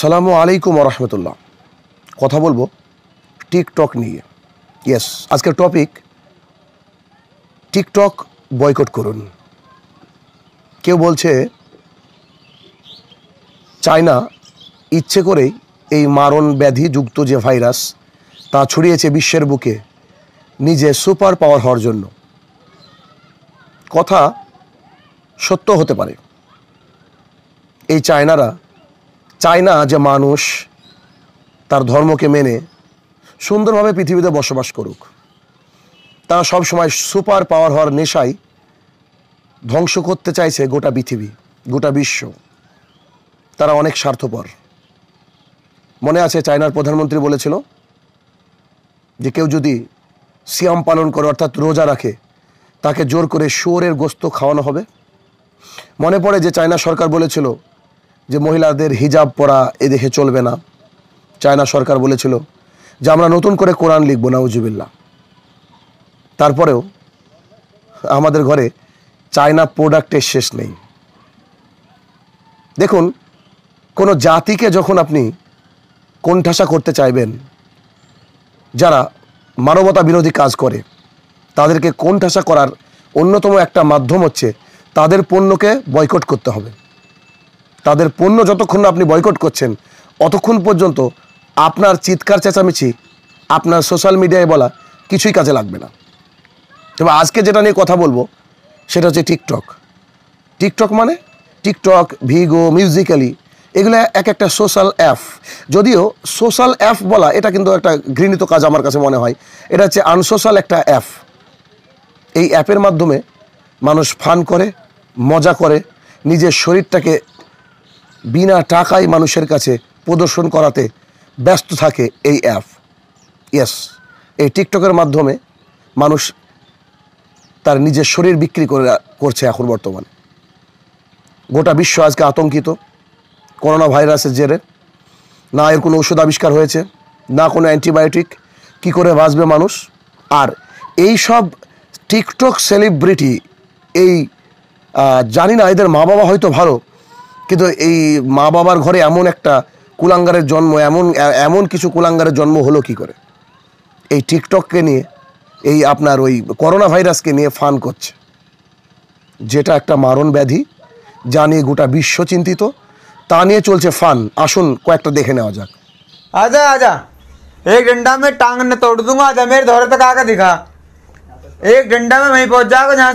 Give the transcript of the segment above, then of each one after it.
আসসালামু আলাইকুম আরহামতুল্লাহ কথা বলবো টিকটক নিয়ে ইয়েস আজকের টপিক টিকটক বয়কট করুন কেউ বলছে চায়না ইচ্ছে করেই এই মারণ ব্যাধি যুক্ত যে ভাইরাস তা ছড়িয়েছে বিশ্বের বুকে নিজে সুপার পাওয়ার হওয়ার জন্য কথা সত্য হতে পারে এই চায়নারা চায় না যে মানুষ তার ধর্মকে মেনে সুন্দরভাবে পৃথিবীতে বসবাস করুক তারা সবসময় সুপার পাওয়ার হওয়ার নেশায় ধ্বংস করতে চাইছে গোটা পৃথিবী গোটা বিশ্ব তারা অনেক স্বার্থপর মনে আছে চায়নার প্রধানমন্ত্রী বলেছিল যে কেউ যদি সিয়াম পালন করে অর্থাৎ রোজা রাখে তাকে জোর করে শুয়োরের গোস্ত খাওয়ানো হবে মনে পড়ে যে চায়না সরকার বলেছিল যে মহিলাদের হিজাব পরা এদেশে চলবে না চায়না সরকার বলেছিল যে আমরা নতুন করে কোরআন লিখব না উজিবিল্লা তারপরেও আমাদের ঘরে চায়না প্রোডাক্টের শেষ নেই দেখুন কোনো জাতিকে যখন আপনি কণ্ঠাসা করতে চাইবেন যারা মানবতা বিরোধী কাজ করে তাদেরকে কণ্ঠাসা করার অন্যতম একটা মাধ্যম হচ্ছে তাদের পণ্যকে বয়কট করতে হবে তাদের পণ্য যতক্ষণ আপনি বয়কট করছেন অতক্ষণ পর্যন্ত আপনার চিৎকার চেঁচামেচি আপনার সোশ্যাল মিডিয়ায় বলা কিছুই কাজে লাগবে না তবে আজকে যেটা নিয়ে কথা বলবো সেটা হচ্ছে টিকটক টিকটক মানে টিকটক ভিগো মিউজিক্যালি এগুলো এক একটা সোশ্যাল অ্যাপ যদিও সোশ্যাল অ্যাপ বলা এটা কিন্তু একটা ঘৃণিত কাজ আমার কাছে মনে হয় এটা হচ্ছে আনসোশ্যাল একটা অ্যাপ এই অ্যাপের মাধ্যমে মানুষ ফান করে মজা করে নিজের শরীরটাকে বিনা টাকায় মানুষের কাছে প্রদর্শন করাতে ব্যস্ত থাকে এই অ্যাপ ইয়েস এই টিকটকের মাধ্যমে মানুষ তার নিজের শরীর বিক্রি করে করছে এখন বর্তমানে গোটা বিশ্ব আজকে আতঙ্কিত করোনা ভাইরাসের জেরে না এর কোনো ওষুধ আবিষ্কার হয়েছে না কোনো অ্যান্টিবায়োটিক কি করে বাঁচবে মানুষ আর এই সব টিকটক সেলিব্রিটি এই জানি না এদের মা বাবা হয়তো ভালো কিন্তু এই মা বাবার ঘরে এমন একটা কুলাঙ্গারের জন্ম এমন এমন কিছু কুলাঙ্গারের জন্ম হলো কি করে এই টিকটককে নিয়ে এই আপনার ওই করোনা ভাইরাসকে নিয়ে ফান করছে যেটা একটা মারণ ব্যাধি যা নিয়ে গোটা বিশ্ব চিন্তিত তা নিয়ে চলছে ফান আসুন কয়েকটা দেখে নেওয়া যাক আজা আজা এক डंडा মে टांग ने तोड़ दूंगा आजा मेरे धोरे तक आकर दिखा एक डंडा में वहीं पहुंच जाओगे जहाँ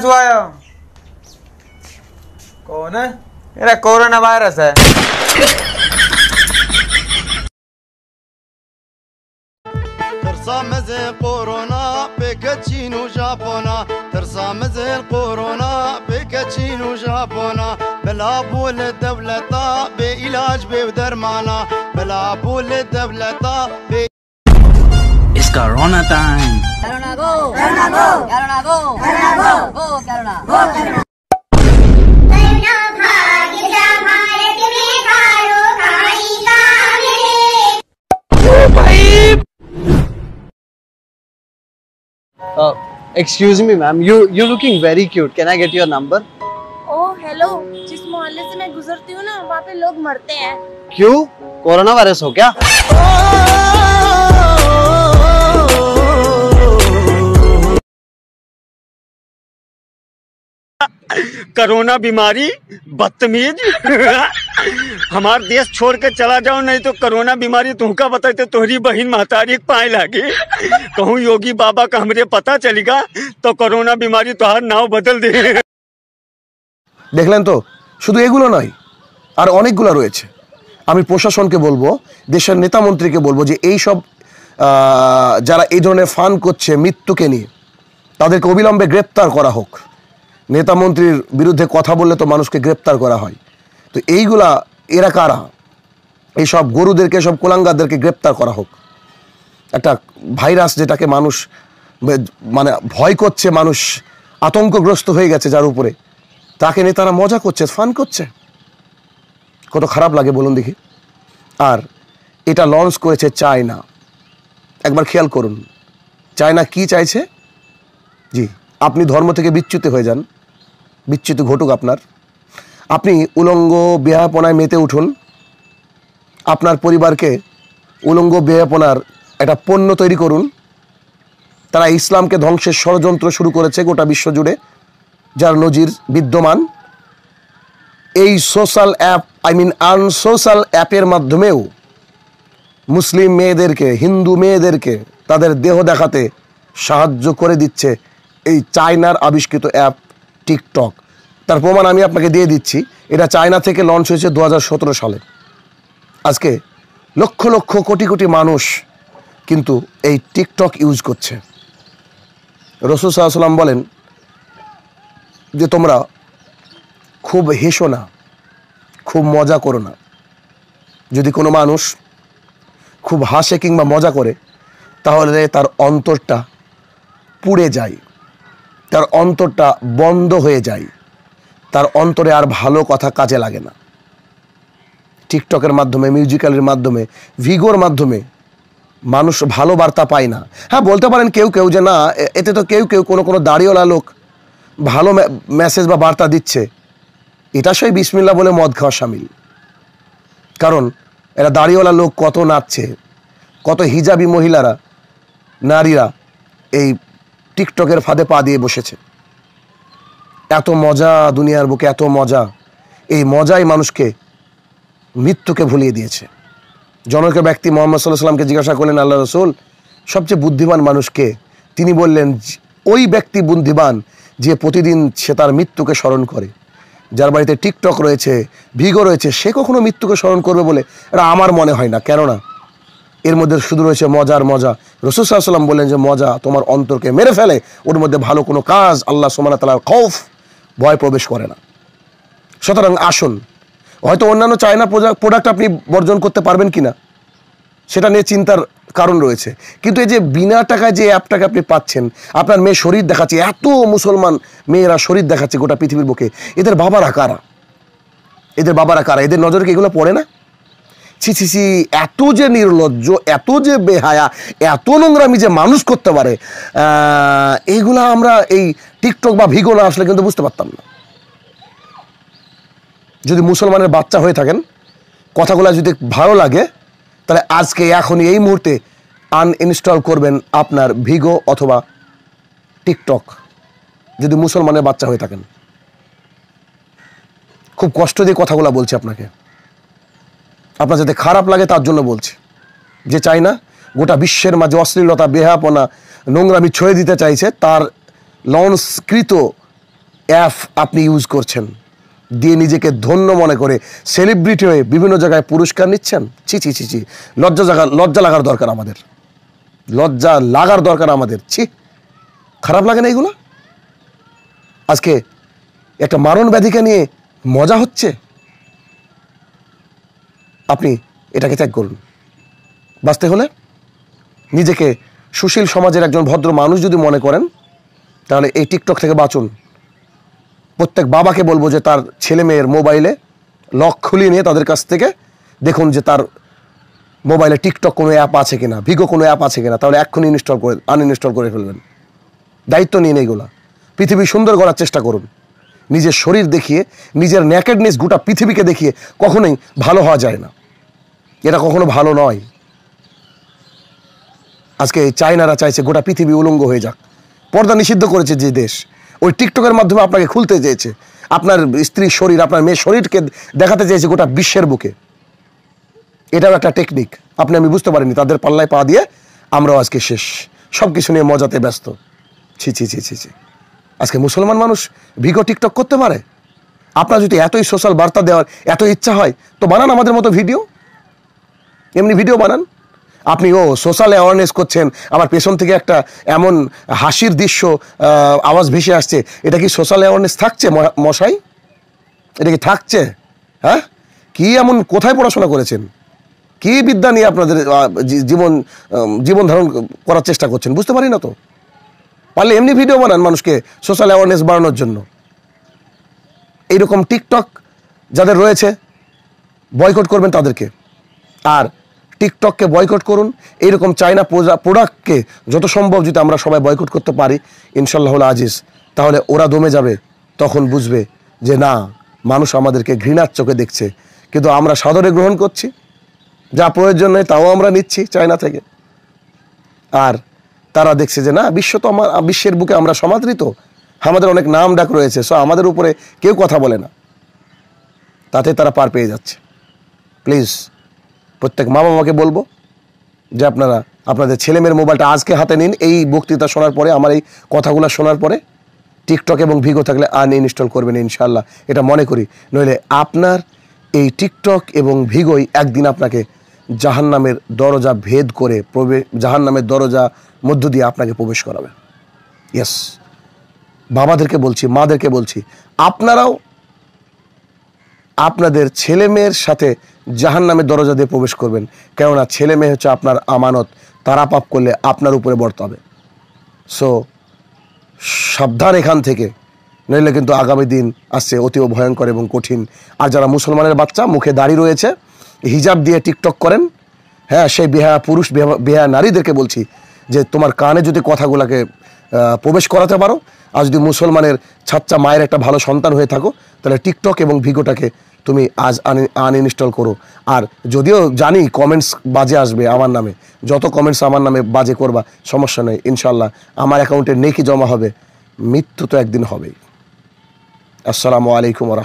मेरा कोरोना वायरस है ترسى مازال كورونا بيكاتشينو جابونا ترسى مازال كورونا بيكاتشينو جابونا بلا بول الدولة بعلاج بي ودرمانا بلا بول الدولة بي It's Corona time. Corona go. Corona go. Corona go. Corona go. Go Corona. Go Corona. Excuse me ma'am you you looking very cute can I get your number oh hello जिस मोहल्ले से मैं गुजरती हूँ ना वहाँ पे लोग मरते हैं क्यों कोरोना वायरस हो क्या oh, कोरोना बीमारी बदतमीज हमार देश छोड़ के चला जाओ नहीं तो कोरोना बीमारी तुमका बताते तोहरी बहन महतारी पाए लागी कहूँ योगी बाबा का हमरे पता चलेगा तो कोरोना बीमारी तोहार नाव बदल दे দেখলেন তো শুধু এগুলো নয় আর অনেকগুলো রয়েছে আমি প্রশাসনকে বলবো দেশের নেতামন্ত্রীকে বলবো যে এই সব যারা এই ধরনের ফান করছে মৃত্যুকে নিয়ে তাদেরকে অবিলম্বে গ্রেপ্তার করা হোক নেতামন্ত্রীর বিরুদ্ধে কথা বললে তো মানুষকে গ্রেপ্তার করা হয় তো এইগুলা এরা কারা এইসব গরুদেরকে সব কোলাঙ্গাদেরকে গ্রেপ্তার করা হোক একটা ভাইরাস যেটাকে মানুষ মানে ভয় করছে মানুষ আতঙ্কগ্রস্ত হয়ে গেছে যার উপরে তাকে নিয়ে তারা মজা করছে ফান করছে কত খারাপ লাগে বলুন দেখি আর এটা লঞ্চ করেছে চায়না একবার খেয়াল করুন চায়না কি চাইছে জি আপনি ধর্ম থেকে বিচ্যুত হয়ে যান বিচ্যুতি ঘটুক আপনার আপনি উলঙ্গ বেহাপনায় মেতে উঠুন আপনার পরিবারকে উলঙ্গ বেহাপনার একটা পণ্য তৈরি করুন তারা ইসলামকে ধ্বংসের ষড়যন্ত্র শুরু করেছে গোটা বিশ্বজুড়ে যার নজির বিদ্যমান এই social app I mean unsocial অ্যাপের মাধ্যমেও মুসলিম মেয়েদেরকে হিন্দু মেয়েদেরকে তাদের দেহ দেখাতে সাহায্য করে দিচ্ছে এই চায়নার আবিষ্কৃত অ্যাপ টিকটক তার প্রমাণ আমি আপনাকে দিয়ে দিচ্ছি এটা চায়না থেকে লঞ্চ হয়েছে দু সালে আজকে লক্ষ লক্ষ কোটি কোটি মানুষ কিন্তু এই টিকটক ইউজ করছে রসুল সাহাশাল্লাম বলেন যে তোমরা খুব হেসো না খুব মজা করো না যদি কোনো মানুষ খুব হাসে কিংবা মজা করে তাহলে তার অন্তরটা পুড়ে যায় তার অন্তরটা বন্ধ হয়ে যায় তার অন্তরে আর ভালো কথা কাজে লাগে না টিকটকের মাধ্যমে মিউজিক্যালের মাধ্যমে ভিগোর মাধ্যমে মানুষ ভালো বার্তা পায় না হ্যাঁ বলতে পারেন কেউ কেউ যে না এতে তো কেউ কেউ কোনো কোনো দাড়িওয়ালা লোক ভালো মেসেজ বা বার্তা দিচ্ছে এটা সেই বিসমিল্লা বলে মদ খাওয়া সামিল কারণ এরা দাড়িওয়ালা লোক কত নাচছে কত হিজাবি মহিলারা নারীরা এই টিকটকের ফাঁদে পা দিয়ে বসেছে এত মজা দুনিয়ার বুকে এত মজা এই মজাই মানুষকে মৃত্যুকে ভুলিয়ে দিয়েছে জনক ব্যক্তি মোহাম্মদ সাল্লাহ সাল্লামকে জিজ্ঞাসা করলেন আল্লাহ রসুল সবচেয়ে বুদ্ধিমান মানুষকে তিনি বললেন ওই ব্যক্তি বুদ্ধিমান যে প্রতিদিন সে তার মৃত্যুকে স্মরণ করে যার বাড়িতে টিকটক রয়েছে ভিগো রয়েছে সে কখনো মৃত্যুকে স্মরণ করবে বলে এটা আমার মনে হয় না কেননা এর মধ্যে শুধু রয়েছে মজার মজা সাল্লাম বললেন যে মজা তোমার অন্তরকে মেরে ফেলে ওর মধ্যে ভালো কোনো কাজ আল্লাহ সোমান তালার খফ ভয় প্রবেশ করে না সুতরাং আসুন হয়তো অন্যান্য চায়না প্রোডাক্ট আপনি বর্জন করতে পারবেন কি না সেটা নিয়ে চিন্তার কারণ রয়েছে কিন্তু এই যে বিনা টাকায় যে অ্যাপটাকে আপনি পাচ্ছেন আপনার মেয়ে শরীর দেখাচ্ছে এত মুসলমান মেয়েরা শরীর দেখাচ্ছে গোটা পৃথিবীর বুকে এদের বাবারা কারা এদের বাবারা কারা এদের নজরে কি এগুলো পড়ে না ছিছিছি এত যে নির্লজ্জ এত যে বেহায়া এত নোংরামি যে মানুষ করতে পারে এইগুলা আমরা এই টিকটক বা ভিগো না আসলে কিন্তু বুঝতে পারতাম না যদি মুসলমানের বাচ্চা হয়ে থাকেন কথাগুলো যদি ভালো লাগে তাহলে আজকে এখনই এই মুহূর্তে আনইনস্টল করবেন আপনার ভিগো অথবা টিকটক যদি মুসলমানের বাচ্চা হয়ে থাকেন খুব কষ্ট দিয়ে কথাগুলো বলছি আপনাকে আপনার যাতে খারাপ লাগে তার জন্য বলছি যে চাই না গোটা বিশ্বের মাঝে অশ্লীলতা বেহাপনা নোংরামি ছয়ে দিতে চাইছে তার লঞ্চকৃত অ্যাপ আপনি ইউজ করছেন দিয়ে নিজেকে ধন্য মনে করে সেলিব্রিটি হয়ে বিভিন্ন জায়গায় পুরস্কার নিচ্ছেন ছি ছি ছি ছি লজ্জা জায়গা লজ্জা লাগার দরকার আমাদের লজ্জা লাগার দরকার আমাদের ছি খারাপ লাগে না এগুলো আজকে একটা মারণ ব্যাধিকে নিয়ে মজা হচ্ছে আপনি এটাকে ত্যাগ করুন বাঁচতে হলে নিজেকে সুশীল সমাজের একজন ভদ্র মানুষ যদি মনে করেন তাহলে এই টিকটক থেকে বাঁচুন প্রত্যেক বাবাকে বলবো যে তার ছেলে মেয়ের মোবাইলে লক খুলিয়ে নিয়ে তাদের কাছ থেকে দেখুন যে তার মোবাইলে টিকটক কোনো অ্যাপ আছে কিনা ভিগো কোনো অ্যাপ আছে কিনা তাহলে এক্ষুনি ইনস্টল করে আনইনস্টল করে ফেলবেন দায়িত্ব নিন এইগুলা পৃথিবী সুন্দর করার চেষ্টা করুন নিজের শরীর দেখিয়ে নিজের ন্যাকেডনেস গোটা পৃথিবীকে দেখিয়ে কখনোই ভালো হওয়া যায় না এটা কখনো ভালো নয় আজকে চায়নারা চাইছে গোটা পৃথিবী উলঙ্গ হয়ে যাক পর্দা নিষিদ্ধ করেছে যে দেশ ওই টিকটকের মাধ্যমে আপনাকে খুলতে চেয়েছে আপনার স্ত্রীর শরীর আপনার মেয়ের শরীরকে দেখাতে চেয়েছে গোটা বিশ্বের বুকে এটাও একটা টেকনিক আপনি আমি বুঝতে পারিনি তাদের পাল্লায় পা দিয়ে আমরাও আজকে শেষ সব কিছু নিয়ে মজাতে ব্যস্ত ছি ছি ছি ছি ছি আজকে মুসলমান মানুষ ভিগো টিকটক করতে পারে আপনার যদি এতই সোশ্যাল বার্তা দেওয়ার এত ইচ্ছা হয় তো বানান আমাদের মতো ভিডিও এমনি ভিডিও বানান আপনি ও সোশ্যাল অ্যাওয়ারনেস করছেন আমার পেছন থেকে একটা এমন হাসির দৃশ্য আওয়াজ ভেসে আসছে এটা কি সোশ্যাল অ্যাওয়ারনেস থাকছে মশাই এটা কি থাকছে হ্যাঁ কি এমন কোথায় পড়াশোনা করেছেন কি বিদ্যা নিয়ে আপনাদের জীবন জীবন ধারণ করার চেষ্টা করছেন বুঝতে পারি না তো পারলে এমনি ভিডিও বানান মানুষকে সোশ্যাল অ্যাওয়ারনেস বাড়ানোর জন্য এইরকম টিকটক যাদের রয়েছে বয়কট করবেন তাদেরকে আর টিকটককে বয়কট করুন এইরকম চায়না প্রোডাক্টকে যত সম্ভব যদি আমরা সবাই বয়কট করতে পারি ইনশাল্লাহুল আজিজ তাহলে ওরা দমে যাবে তখন বুঝবে যে না মানুষ আমাদেরকে ঘৃণার চোখে দেখছে কিন্তু আমরা সাদরে গ্রহণ করছি যা প্রয়োজন নেই তাও আমরা নিচ্ছি চায়না থেকে আর তারা দেখছে যে না বিশ্ব তো আমার বিশ্বের বুকে আমরা সমাদৃত আমাদের অনেক নাম ডাক রয়েছে সো আমাদের উপরে কেউ কথা বলে না তাতে তারা পার পেয়ে যাচ্ছে প্লিজ প্রত্যেক মা বাবাকে বলবো যে আপনারা আপনাদের ছেলেমেয়ের মোবাইলটা আজকে হাতে নিন এই বক্তৃতা শোনার পরে আমার এই কথাগুলো শোনার পরে টিকটক এবং ভিগো থাকলে আন ইনস্টল করবেন ইনশাল্লাহ এটা মনে করি নইলে আপনার এই টিকটক এবং ভিগোই একদিন আপনাকে জাহান্নামের দরজা ভেদ করে জাহান জাহান্নামের দরজা মধ্য দিয়ে আপনাকে প্রবেশ করাবে ইয়েস বাবাদেরকে বলছি মাদেরকে বলছি আপনারাও আপনাদের ছেলে মেয়ের সাথে জাহান নামের দরজা দিয়ে প্রবেশ করবেন কেননা ছেলে মেয়ে হচ্ছে আপনার আমানত তারা পাপ করলে আপনার উপরে বর্তাবে সো সাবধান এখান থেকে নইলে কিন্তু আগামী দিন আসছে অতীব ভয়ঙ্কর এবং কঠিন আর যারা মুসলমানের বাচ্চা মুখে দাড়ি রয়েছে হিজাব দিয়ে টিকটক করেন হ্যাঁ সেই বেহা পুরুষ বেহা নারীদেরকে বলছি যে তোমার কানে যদি কথাগুলোকে প্রবেশ করাতে পারো আর যদি মুসলমানের ছাচ্চা মায়ের একটা ভালো সন্তান হয়ে থাকো তাহলে টিকটক এবং ভিগোটাকে তুমি আজ আনইনস্টল করো আর যদিও জানি কমেন্টস বাজে আসবে আমার নামে যত কমেন্টস আমার নামে বাজে করবা সমস্যা নেই ইনশাল্লাহ আমার অ্যাকাউন্টে নেকি জমা হবে মৃত্যু তো একদিন হবেই আসসালামু আলাইকুম